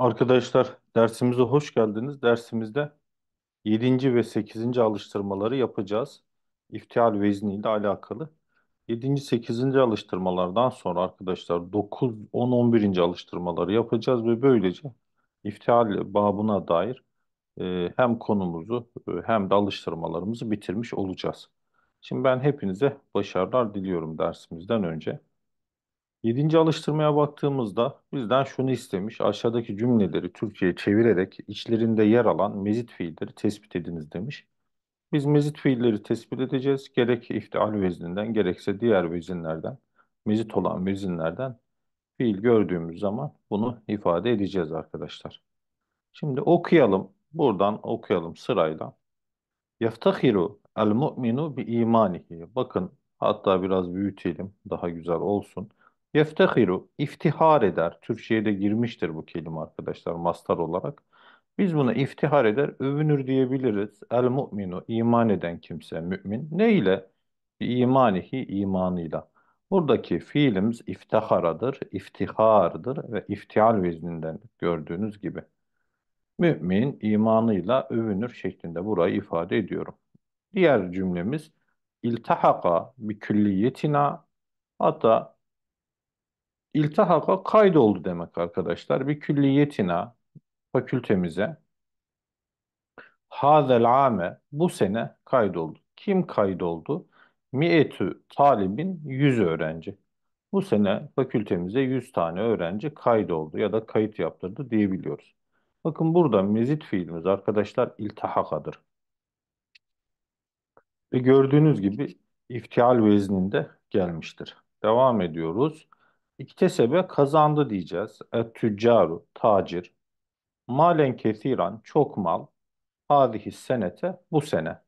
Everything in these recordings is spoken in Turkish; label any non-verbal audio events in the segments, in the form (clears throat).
Arkadaşlar dersimize hoş geldiniz. Dersimizde 7. ve 8. alıştırmaları yapacağız. İftihal vezni ile alakalı. 7. 8. alıştırmalardan sonra arkadaşlar 9, 10, 11. alıştırmaları yapacağız ve böylece iftihal babına dair e, hem konumuzu e, hem de alıştırmalarımızı bitirmiş olacağız. Şimdi ben hepinize başarılar diliyorum dersimizden önce. Yedinci alıştırmaya baktığımızda bizden şunu istemiş. Aşağıdaki cümleleri Türkçe'ye çevirerek içlerinde yer alan mezit fiilleri tespit ediniz demiş. Biz mezit fiilleri tespit edeceğiz. Gerek iftial vezinden gerekse diğer vezinlerden, mezit olan vezinlerden fiil gördüğümüz zaman bunu ifade edeceğiz arkadaşlar. Şimdi okuyalım. Buradan okuyalım sırayla. Yeftahiru el mu'minu bi imanihi. Bakın hatta biraz büyütelim daha güzel olsun. Yeftehiru, iftihar eder. Türkçe'ye girmiştir bu kelime arkadaşlar mastar olarak. Biz buna iftihar eder, övünür diyebiliriz. El mu'minu, iman eden kimse, mümin. Ne ile? İmanihi, imanıyla. Buradaki fiilimiz iftiharadır, iftihardır ve iftial vezninden gördüğünüz gibi. Mümin imanıyla övünür şeklinde burayı ifade ediyorum. Diğer cümlemiz iltihaka bi külliyetina hatta iltihaba kaydoldu demek arkadaşlar. Bir külliyetina fakültemize hazel ame bu sene kaydoldu. Kim kaydoldu? Mi'etü talibin 100 öğrenci. Bu sene fakültemize 100 tane öğrenci kaydoldu ya da kayıt yaptırdı diyebiliyoruz. Bakın burada mezit fiilimiz arkadaşlar iltihakadır. Ve gördüğünüz gibi iftial vezninde gelmiştir. Devam ediyoruz. İktesebe kazandı diyeceğiz. Et tüccaru tacir. Malen kesiran çok mal. Hadihi senete bu sene.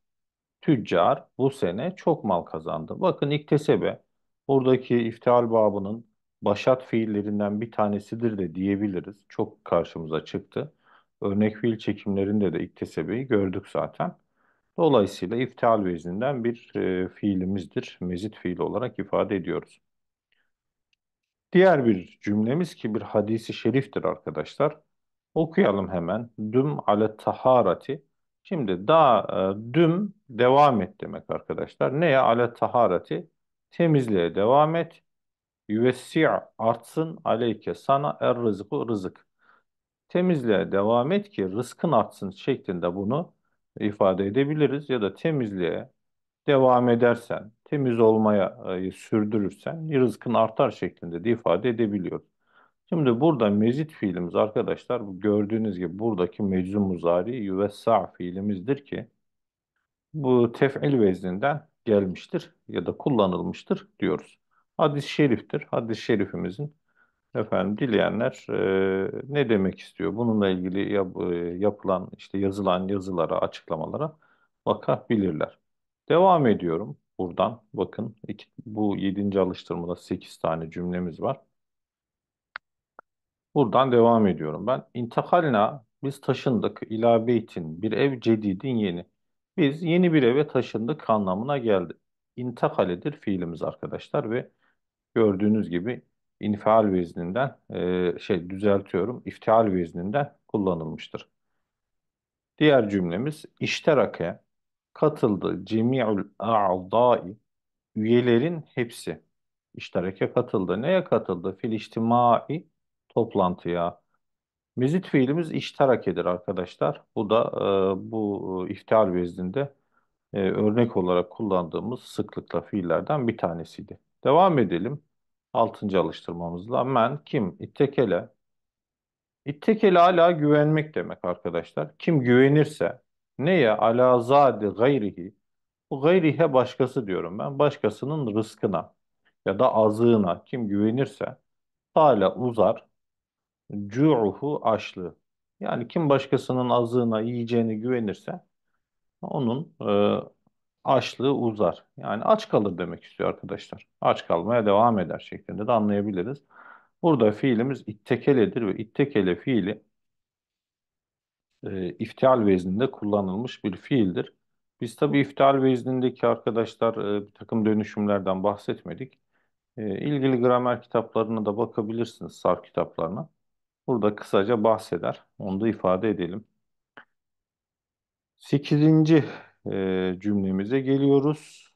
Tüccar bu sene çok mal kazandı. Bakın iktesebe buradaki iftial babının başat fiillerinden bir tanesidir de diyebiliriz. Çok karşımıza çıktı. Örnek fiil çekimlerinde de iktesebeyi gördük zaten. Dolayısıyla iftial vezninden bir e, fiilimizdir. Mezit fiil olarak ifade ediyoruz. Diğer bir cümlemiz ki bir hadisi şeriftir arkadaşlar. Okuyalım hemen. Düm ale taharati. Şimdi daha e, düm devam et demek arkadaşlar. Neye ale taharati? Temizliğe devam et. Yüvessi' artsın aleyke sana er rızıku rızık. Temizliğe devam et ki rızkın artsın şeklinde bunu ifade edebiliriz. Ya da temizliğe devam edersen temiz olmaya e, sürdürürsen rızkın artar şeklinde de ifade edebiliyor. Şimdi burada mezit fiilimiz arkadaşlar gördüğünüz gibi buradaki meczum muzari yüvessa fiilimizdir ki bu tef'il vezninden gelmiştir ya da kullanılmıştır diyoruz. Hadis-i şeriftir. Hadis-i şerifimizin efendim dileyenler e, ne demek istiyor? Bununla ilgili yap, e, yapılan işte yazılan yazılara, açıklamalara bakabilirler. Devam ediyorum buradan. Bakın iki, bu yedinci alıştırmada sekiz tane cümlemiz var. Buradan devam ediyorum ben. İntikalna biz taşındık ila beytin bir ev cedidin yeni. Biz yeni bir eve taşındık anlamına geldi. İntikaledir fiilimiz arkadaşlar ve gördüğünüz gibi infial vezninden e, şey düzeltiyorum iftial vezninden kullanılmıştır. Diğer cümlemiz işterake katıldı. Cemi'ül a'dai üyelerin hepsi iştirake katıldı. Neye katıldı? Fil içtimai toplantıya. Müzit fiilimiz iştirakedir arkadaşlar. Bu da e, bu e, iftial vezdinde e, örnek olarak kullandığımız sıklıkla fiillerden bir tanesiydi. Devam edelim. Altıncı alıştırmamızla. Men kim? İttekele. İttekele hala güvenmek demek arkadaşlar. Kim güvenirse Neye? Ala zadi gayrihi. Bu gayrihe başkası diyorum ben. Başkasının rızkına ya da azığına kim güvenirse hale uzar. Cu'uhu açlığı. Yani kim başkasının azığına yiyeceğini güvenirse onun e, açlığı uzar. Yani aç kalır demek istiyor arkadaşlar. Aç kalmaya devam eder şeklinde de anlayabiliriz. Burada fiilimiz ittekeledir ve ittekele fiili e, iftial vezninde kullanılmış bir fiildir. Biz tabii iftial veznindeki arkadaşlar e, bir takım dönüşümlerden bahsetmedik. E, ilgili gramer kitaplarına da bakabilirsiniz, sarf kitaplarına. Burada kısaca bahseder, onu da ifade edelim. Sekizinci e, cümlemize geliyoruz.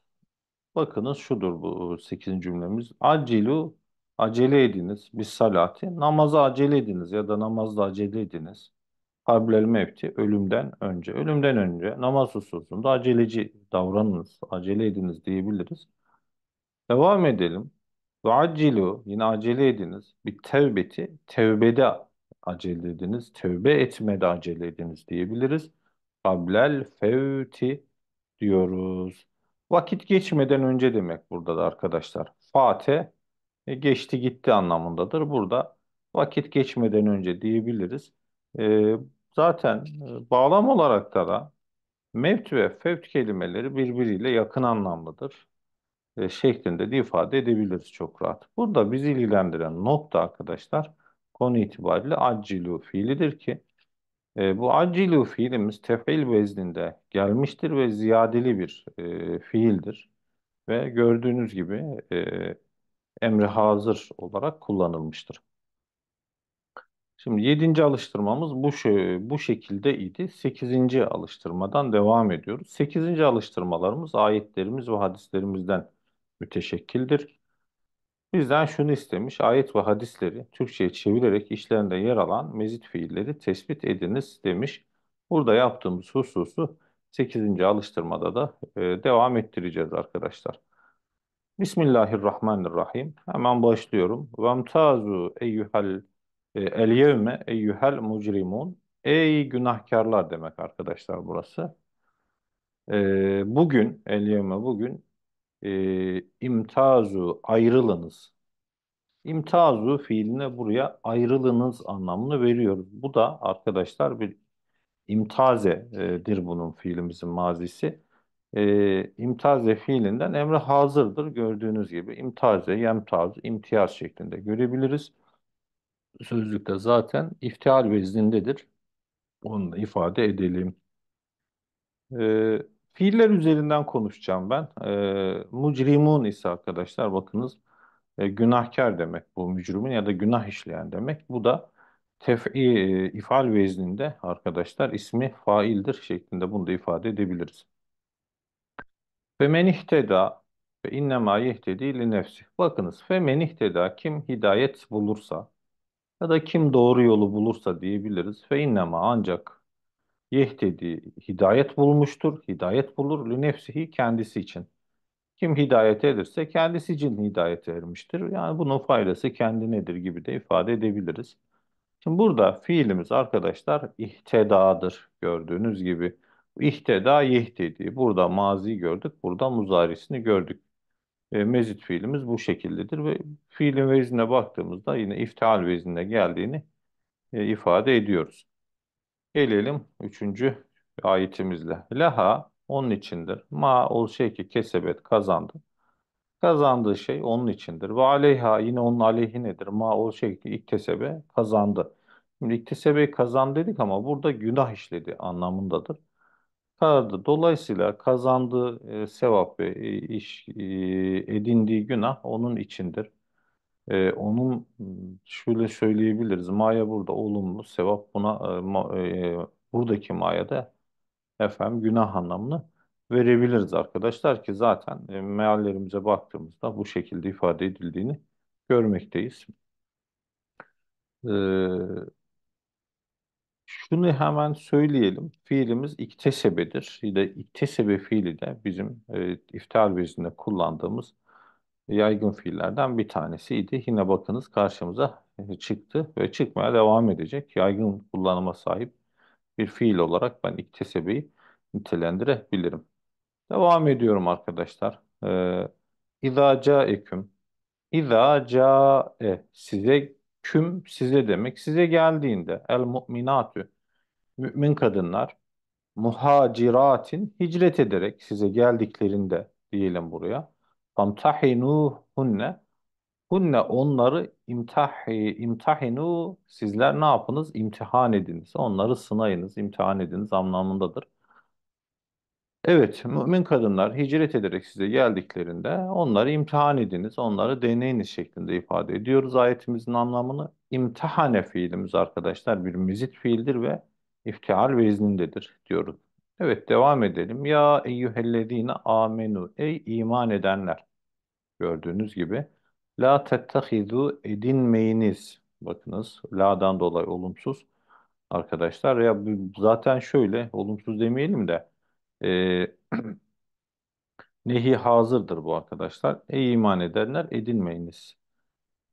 Bakınız şudur bu e, sekizinci cümlemiz. Acilu acele ediniz. Bir salati. Namaza acele ediniz ya da namazda acele ediniz. Hablel mevti ölümden önce. Ölümden önce namaz hususunda aceleci davranınız, acele ediniz diyebiliriz. Devam edelim. Ve acilu yine acele ediniz. Bir tevbeti tevbede acele ediniz. Tevbe etmede acele ediniz diyebiliriz. Kablel fevti diyoruz. Vakit geçmeden önce demek burada da arkadaşlar. Fate e, geçti gitti anlamındadır. Burada vakit geçmeden önce diyebiliriz. E, Zaten e, bağlam olarak da da mevt ve fevt kelimeleri birbiriyle yakın anlamlıdır e, şeklinde de ifade edebiliriz çok rahat. Burada bizi ilgilendiren nokta arkadaşlar konu itibariyle acilu fiilidir ki e, bu acilu fiilimiz tefil vezninde gelmiştir ve ziyadeli bir e, fiildir. Ve gördüğünüz gibi e, emri hazır olarak kullanılmıştır. Şimdi yedinci alıştırmamız bu bu şekilde idi. Sekizinci alıştırmadan devam ediyoruz. Sekizinci alıştırmalarımız ayetlerimiz ve hadislerimizden müteşekkildir. Bizden şunu istemiş, ayet ve hadisleri Türkçe'ye çevirerek işlerinde yer alan mezit fiilleri tespit ediniz demiş. Burada yaptığımız hususu 8. alıştırmada da e, devam ettireceğiz arkadaşlar. Bismillahirrahmanirrahim. Hemen başlıyorum. Vemtazu eyyuhel e, el yevme eyyuhel mucrimun. Ey günahkarlar demek arkadaşlar burası. E, bugün, el yevme bugün e, imtazu ayrılınız. İmtazu fiiline buraya ayrılınız anlamını veriyoruz. Bu da arkadaşlar bir imtazedir bunun fiilimizin mazisi. E, imtaze fiilinden emre hazırdır gördüğünüz gibi. imtaze, yemtaz, imtiyaz şeklinde görebiliriz sözlükte zaten iftihar veznindedir. Onu da ifade edelim. E, fiiller üzerinden konuşacağım ben. E, ee, mucrimun ise arkadaşlar bakınız e, günahkar demek bu mücrimin ya da günah işleyen demek. Bu da tef'i, e, ifal vezninde arkadaşlar ismi faildir şeklinde bunu da ifade edebiliriz. Ve men ihteda ve innema yehtedi li nefsi. Bakınız fe men ihteda kim hidayet bulursa ya da kim doğru yolu bulursa diyebiliriz. Fe innema ancak yehtedi hidayet bulmuştur. Hidayet bulur li nefsihi kendisi için. Kim hidayet edirse kendisi için hidayet ermiştir. Yani bunun faydası kendinedir gibi de ifade edebiliriz. Şimdi burada fiilimiz arkadaşlar ihtedadır gördüğünüz gibi. İhteda yehtedi. Burada mazi gördük, burada muzarisini gördük. E, mezit fiilimiz bu şekildedir ve fiilin vezine baktığımızda yine iftial veznine geldiğini e, ifade ediyoruz. Gelelim üçüncü ayetimizle. Leha onun içindir. Ma ol şey ki kesebet kazandı. Kazandığı şey onun içindir. Ve aleyha yine onun aleyhi nedir? Ma ol şey ki iktesebe kazandı. Şimdi iktisebeyi kazan dedik ama burada günah işledi anlamındadır. Karardı. Dolayısıyla kazandığı e, sevap ve e, iş e, edindiği günah onun içindir. E, onun şöyle söyleyebiliriz. Maya burada olumlu sevap buna e, ma- e, buradaki mayada efendim günah anlamını verebiliriz arkadaşlar ki zaten e, meallerimize baktığımızda bu şekilde ifade edildiğini görmekteyiz. E, şunu hemen söyleyelim. Fiilimiz iktesebedir. İşte iktesebe fiili de bizim e, iftihar vezinde kullandığımız yaygın fiillerden bir tanesiydi. Yine bakınız karşımıza e, çıktı ve çıkmaya devam edecek. Yaygın kullanıma sahip bir fiil olarak ben iktesebeyi nitelendirebilirim. Devam ediyorum arkadaşlar. Ee, İza caeküm. İza cae size Küm size demek. Size geldiğinde el mu'minatü mümin kadınlar muhaciratin hicret ederek size geldiklerinde diyelim buraya famtahinuhunne hunne hunne onları imtahi imtahinu sizler ne yapınız imtihan ediniz onları sınayınız imtihan ediniz anlamındadır Evet, mümin kadınlar hicret ederek size geldiklerinde onları imtihan ediniz, onları deneyiniz şeklinde ifade ediyoruz ayetimizin anlamını. İmtihane fiilimiz arkadaşlar bir mizit fiildir ve iftial veznindedir diyoruz. Evet devam edelim. Ya eyyühellezine amenu ey iman edenler. Gördüğünüz gibi la tettehidu edinmeyiniz. Bakınız la'dan dolayı olumsuz. Arkadaşlar ya zaten şöyle olumsuz demeyelim de e, (clears throat) nehi hazırdır bu arkadaşlar. Ey iman edenler edinmeyiniz.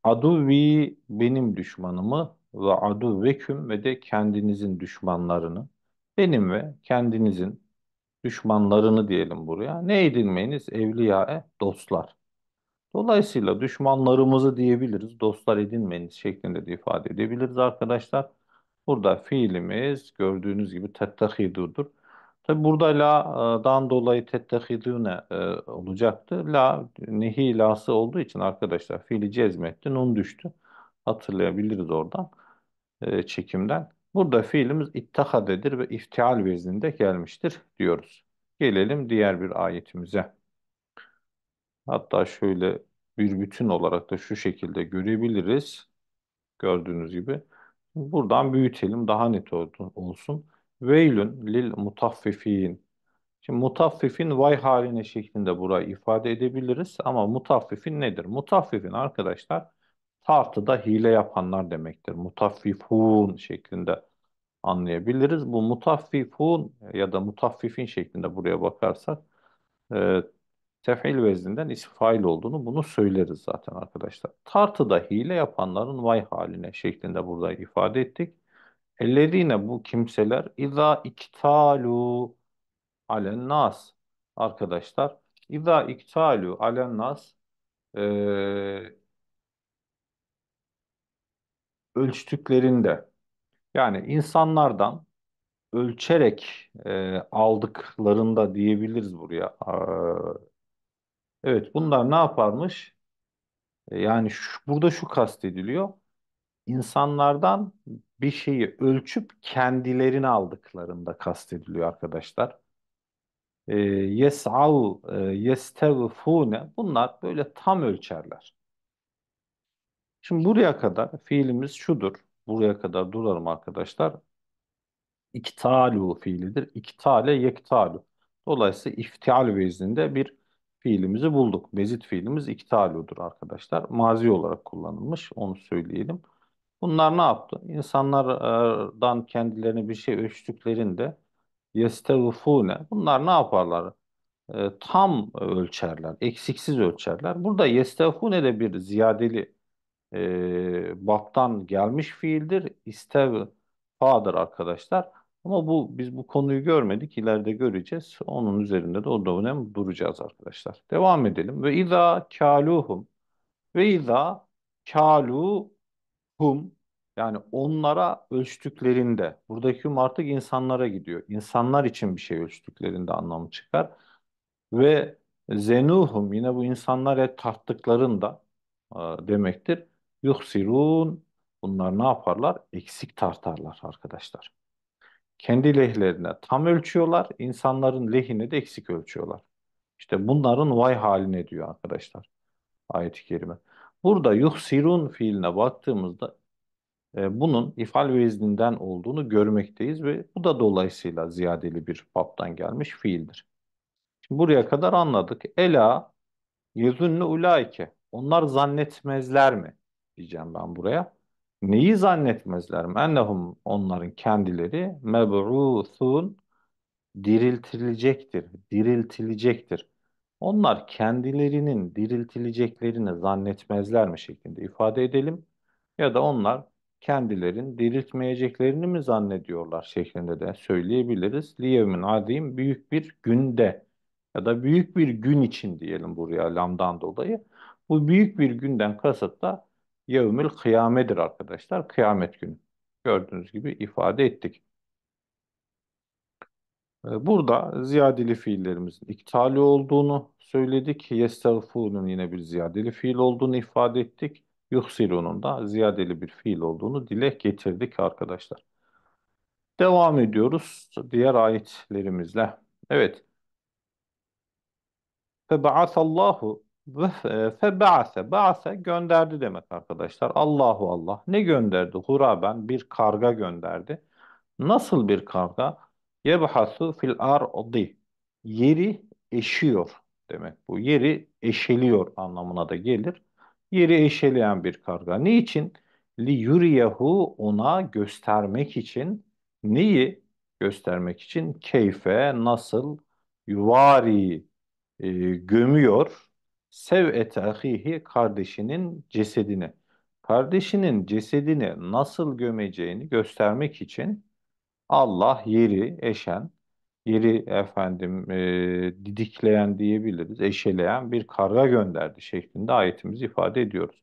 Aduvi benim düşmanımı ve adu veküm ve de kendinizin düşmanlarını benim ve kendinizin düşmanlarını diyelim buraya. Ne edinmeyiniz? Evliyae dostlar. Dolayısıyla düşmanlarımızı diyebiliriz. Dostlar edinmeyiniz şeklinde de ifade edebiliriz arkadaşlar. Burada fiilimiz gördüğünüz gibi tettehidudur. Tabi burada la'dan e, dolayı tettehidune e, olacaktı. La nehi lası olduğu için arkadaşlar fiili cezmetti. Nun düştü. Hatırlayabiliriz oradan e, çekimden. Burada fiilimiz ittihadedir ve iftial vezninde gelmiştir diyoruz. Gelelim diğer bir ayetimize. Hatta şöyle bir bütün olarak da şu şekilde görebiliriz. Gördüğünüz gibi. Buradan büyütelim daha net olsun. Veylün lil mutaffifin. Şimdi mutaffifin vay haline şeklinde burayı ifade edebiliriz ama mutaffifin nedir? Mutaffifin arkadaşlar tartıda hile yapanlar demektir. Mutaffifun şeklinde anlayabiliriz. Bu mutaffifun ya da mutaffifin şeklinde buraya bakarsak e, tef'il vezinden isfail olduğunu bunu söyleriz zaten arkadaşlar. Tartıda hile yapanların vay haline şeklinde burada ifade ettik. Ellezine bu kimseler iza iktalu alen nas arkadaşlar. İza iktalu alen nas e, ölçtüklerinde yani insanlardan ölçerek e, aldıklarında diyebiliriz buraya. E, evet bunlar ne yaparmış? E, yani şu, burada şu kastediliyor. İnsanlardan bir şeyi ölçüp kendilerini aldıklarında kastediliyor arkadaşlar. E, yes'al, e, yestevfune bunlar böyle tam ölçerler. Şimdi buraya kadar fiilimiz şudur. Buraya kadar durarım arkadaşlar. İktalu fiilidir. İktale yektalu. Dolayısıyla iftial vezninde bir fiilimizi bulduk. Mezit fiilimiz iktaludur arkadaşlar. Mazi olarak kullanılmış onu söyleyelim. Bunlar ne yaptı? İnsanlardan kendilerini bir şey ölçtüklerinde yestevfune. Bunlar ne yaparlar? E, tam ölçerler, eksiksiz ölçerler. Burada yestevfune de bir ziyadeli e, baptan gelmiş fiildir. İstevfadır arkadaşlar. Ama bu biz bu konuyu görmedik. İleride göreceğiz. Onun üzerinde de o dönem duracağız arkadaşlar. Devam edelim. Ve iza kaluhum ve iza kalu hum yani onlara ölçtüklerinde buradaki hum artık insanlara gidiyor. İnsanlar için bir şey ölçtüklerinde anlamı çıkar. Ve zenuhum yine bu insanlara tarttıklarında e, demektir. Yuhsirun bunlar ne yaparlar? Eksik tartarlar arkadaşlar. Kendi lehlerine tam ölçüyorlar, insanların lehine de eksik ölçüyorlar. İşte bunların vay haline diyor arkadaşlar ayet-i kerime. Burada yuhsirun fiiline baktığımızda e, bunun ifal ve olduğunu görmekteyiz ve bu da dolayısıyla ziyadeli bir baptan gelmiş fiildir. Şimdi buraya kadar anladık. Ela yezünne ulaike. Onlar zannetmezler mi? Diyeceğim ben buraya. Neyi zannetmezler mi? Ennehum onların kendileri meb'usun diriltilecektir. Diriltilecektir. Onlar kendilerinin diriltileceklerini zannetmezler mi şeklinde ifade edelim ya da onlar kendilerin diriltmeyeceklerini mi zannediyorlar şeklinde de söyleyebiliriz. Liyevmin adim büyük bir günde ya da büyük bir gün için diyelim buraya lamdan dolayı. Bu büyük bir günden kasıt da yevmül kıyamedir arkadaşlar. Kıyamet günü. Gördüğünüz gibi ifade ettik. Ee, burada ziyadeli fiillerimizin iktali olduğunu söyledik. Yestağfunun yine bir ziyadeli fiil olduğunu ifade ettik. Yuhsilunun da ziyadeli bir fiil olduğunu dile getirdik arkadaşlar. Devam ediyoruz diğer ayetlerimizle. Evet. Febaathallahu ve e, febaase. Baase gönderdi demek arkadaşlar. Allahu Allah. Ne gönderdi? Huraben bir karga gönderdi. Nasıl bir karga? Yebahasu fil ardi. Yeri eşiyor demek bu. Yeri eşeliyor anlamına da gelir. Yeri eşeleyen bir karga. Niçin? Li yuriyahu ona göstermek için neyi göstermek için keyfe nasıl yuvari e, gömüyor sev'ete ahihi kardeşinin cesedini. Kardeşinin cesedini nasıl gömeceğini göstermek için Allah yeri eşen, yeri efendim e, didikleyen diyebiliriz, eşeleyen bir karga gönderdi şeklinde ayetimizi ifade ediyoruz.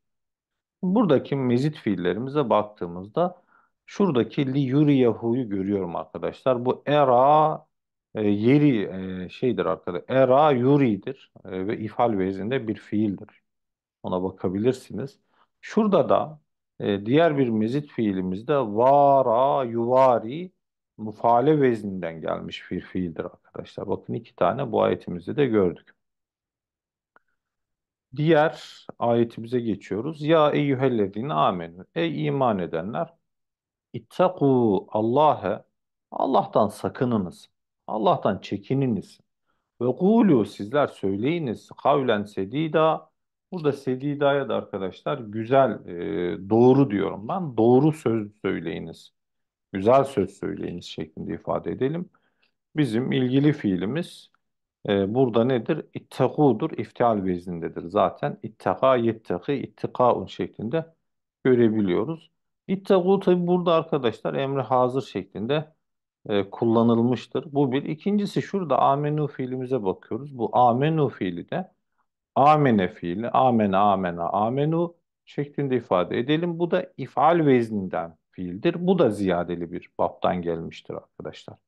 Buradaki mezit fiillerimize baktığımızda şuradaki li yuriyahu'yu görüyorum arkadaşlar. Bu era e, yeri e, şeydir arkadaşlar. Era yuridir e, ve ifal vezinde bir fiildir. Ona bakabilirsiniz. Şurada da e, diğer bir mezit fiilimizde vara yuvari mufale vezninden gelmiş bir fiildir arkadaşlar. Bakın iki tane bu ayetimizde de gördük. Diğer ayetimize geçiyoruz. Ya eyyühellezine amenü. Ey iman edenler. İttaku Allah'e. Allah'tan sakınınız. Allah'tan çekininiz. Ve kulu sizler söyleyiniz. Kavlen sedida. Burada sedidaya da arkadaşlar güzel, e, doğru diyorum ben. Doğru söz söyleyiniz güzel söz söyleyiniz şeklinde ifade edelim. Bizim ilgili fiilimiz e, burada nedir? İttakudur, iftial vezindedir. Zaten ittaka, yettaki, ittikaun şeklinde görebiliyoruz. İttaku tabi burada arkadaşlar emri hazır şeklinde e, kullanılmıştır. Bu bir. İkincisi şurada amenu fiilimize bakıyoruz. Bu amenu fiili de amene fiili, amene, amena, amenu şeklinde ifade edelim. Bu da ifal vezninden fiildir. Bu da ziyadeli bir baptan gelmiştir arkadaşlar.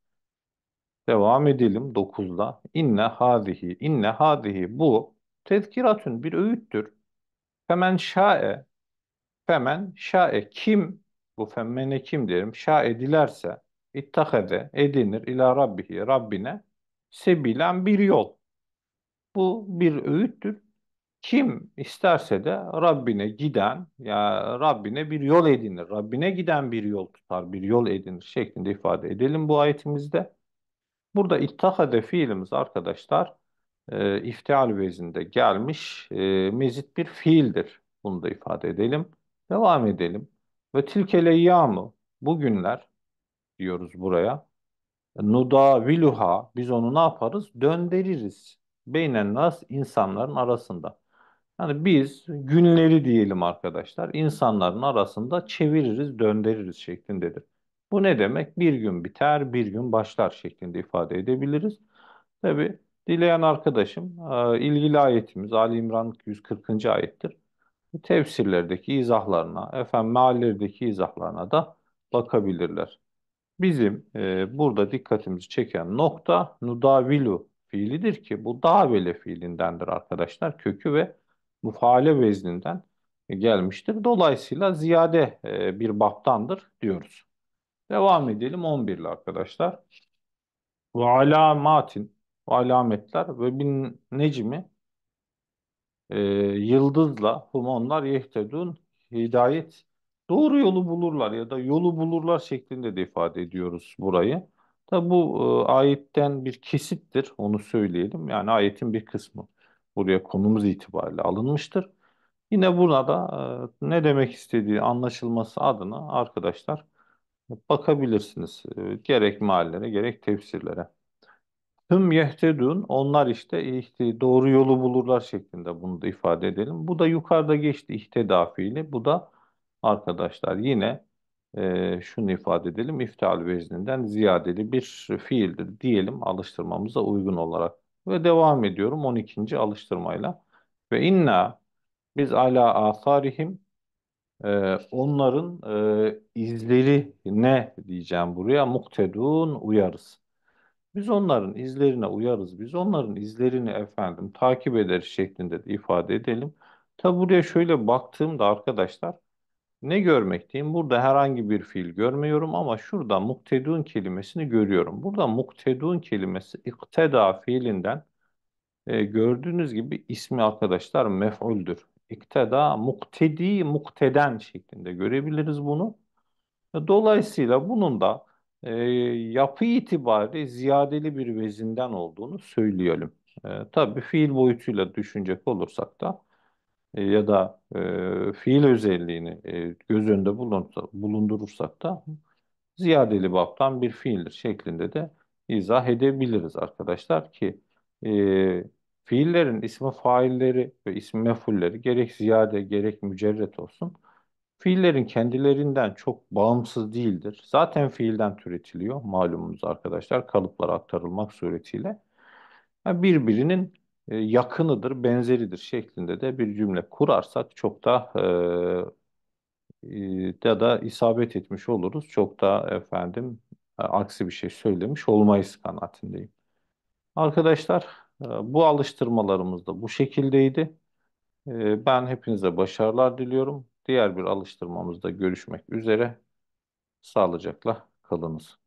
Devam edelim 9'da. İnne hadihi, inne hadihi bu tezkiratün bir öğüttür. Femen şa'e, femen şa'e kim, bu femmene kim derim, şa'e dilerse, ittahede edinir ila rabbihi, Rabbine sebilen bir yol. Bu bir öğüttür kim isterse de Rabbine giden ya Rabbine bir yol edinir. Rabbine giden bir yol tutar, bir yol edinir şeklinde ifade edelim bu ayetimizde. Burada ittihade fiilimiz arkadaşlar e, iftial vezinde gelmiş e, mezit bir fiildir. Bunu da ifade edelim. Devam edelim. Ve tilkele yağmı bugünler diyoruz buraya. Nuda viluha biz onu ne yaparız? Döndeririz Beynen nas insanların arasında. Hani biz günleri diyelim arkadaşlar insanların arasında çeviririz döndürürüz şeklindedir. Bu ne demek? Bir gün biter bir gün başlar şeklinde ifade edebiliriz. Tabi dileyen arkadaşım e, ilgili ayetimiz Ali İmran 140. ayettir. Tefsirlerdeki izahlarına, efendim meallerdeki izahlarına da bakabilirler. Bizim e, burada dikkatimizi çeken nokta nudavilu fiilidir ki bu davile fiilindendir arkadaşlar. Kökü ve müfaale vezninden gelmiştir. Dolayısıyla ziyade e, bir baptandır diyoruz. Devam edelim 11 arkadaşlar. Ve alamatin ve alametler ve bin necmi e, yıldızla humonlar yehtedun hidayet doğru yolu bulurlar ya da yolu bulurlar şeklinde de ifade ediyoruz burayı. Tabi bu e, ayetten bir kesittir onu söyleyelim. Yani ayetin bir kısmı buraya konumuz itibariyle alınmıştır. Yine burada e, ne demek istediği anlaşılması adına arkadaşlar bakabilirsiniz. E, gerek meallere gerek tefsirlere. Tüm yehtedun onlar işte ihti, doğru yolu bulurlar şeklinde bunu da ifade edelim. Bu da yukarıda geçti ihteda fiili. Bu da arkadaşlar yine e, şunu ifade edelim. İftal vezninden ziyadeli bir fiildir diyelim alıştırmamıza uygun olarak. Ve devam ediyorum 12. alıştırmayla. Ve inna biz ala asarihim e, onların e, izleri ne diyeceğim buraya muktedun uyarız. Biz onların izlerine uyarız. Biz onların izlerini efendim takip eder şeklinde de ifade edelim. Tabi buraya şöyle baktığımda arkadaşlar ne görmekteyim? Burada herhangi bir fiil görmüyorum ama şurada muktedun kelimesini görüyorum. Burada muktedun kelimesi ikteda fiilinden e, gördüğünüz gibi ismi arkadaşlar mef'uldür. İkteda, muktedi, mukteden şeklinde görebiliriz bunu. E, dolayısıyla bunun da e, yapı itibariyle ziyadeli bir vezinden olduğunu söyleyelim. E, tabii fiil boyutuyla düşünecek olursak da e, ya da e, fiil özelliğini e, göz önünde bulundursa, bulundurursak da ziyadeli baptan bir fiildir şeklinde de izah edebiliriz arkadaşlar ki e, fiillerin ismi failleri ve ismi mefulleri gerek ziyade gerek mücerret olsun fiillerin kendilerinden çok bağımsız değildir. Zaten fiilden türetiliyor malumunuz arkadaşlar kalıplara aktarılmak suretiyle. Yani birbirinin e, yakınıdır, benzeridir şeklinde de bir cümle kurarsak çok da e, e, ya da isabet etmiş oluruz. Çok da efendim aksi bir şey söylemiş olmayız kanaatindeyim. Arkadaşlar bu alıştırmalarımız da bu şekildeydi. Ben hepinize başarılar diliyorum. Diğer bir alıştırmamızda görüşmek üzere. Sağlıcakla kalınız.